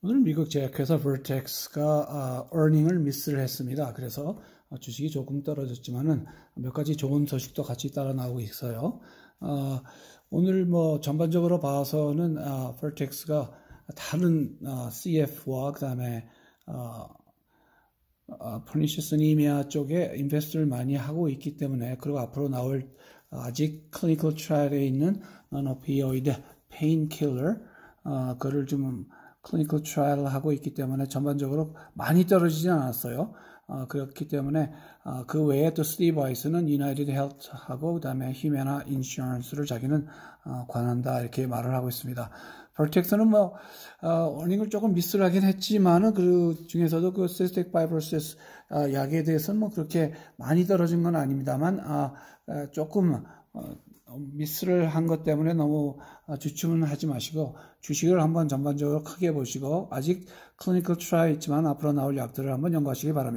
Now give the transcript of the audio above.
오늘 미국 제약회사 Vertex가 어닝을 아, 미스를 했습니다. 그래서 아, 주식이 조금 떨어졌지만은 몇 가지 좋은 소식도 같이 따라 나오고 있어요. 아, 오늘 뭐 전반적으로 봐서는 아, Vertex가 다른 CF와 그다음에 어, 아, 퍼니시스니미아 쪽에 인베스트를 많이 하고 있기 때문에 그리고 앞으로 나올 아직 클리니컬 트라이에 있는 노피오이드 페인킬러 어, 그를 좀 클리니컬 그러니까 트라이얼 하고 있기 때문에 전반적으로 많이 떨어지지 않았어요. 어, 그렇기 때문에 어, 그 외에 또 스티브 와이스는 유나이티드 헬트하고 그다음에 히메나 인슈런스를 자기는 어, 관한다 이렇게 말을 하고 있습니다. 버텍스는 뭐 어, 어닝을 조금 미스를 하긴 했지만은 그 중에서도 그세스틱 바이브로시스 어, 약에 대해서는 뭐 그렇게 많이 떨어진 건 아닙니다만 아, 어, 조금 어, 미스를 한 것 때문에 너무 어, 주춤은 하지 마시고 주식을 한번 전반적으로 크게 보시고 아직 클리니컬 트라이 있지만 앞으로 나올 약들을 한번 연구하시기 바랍니다.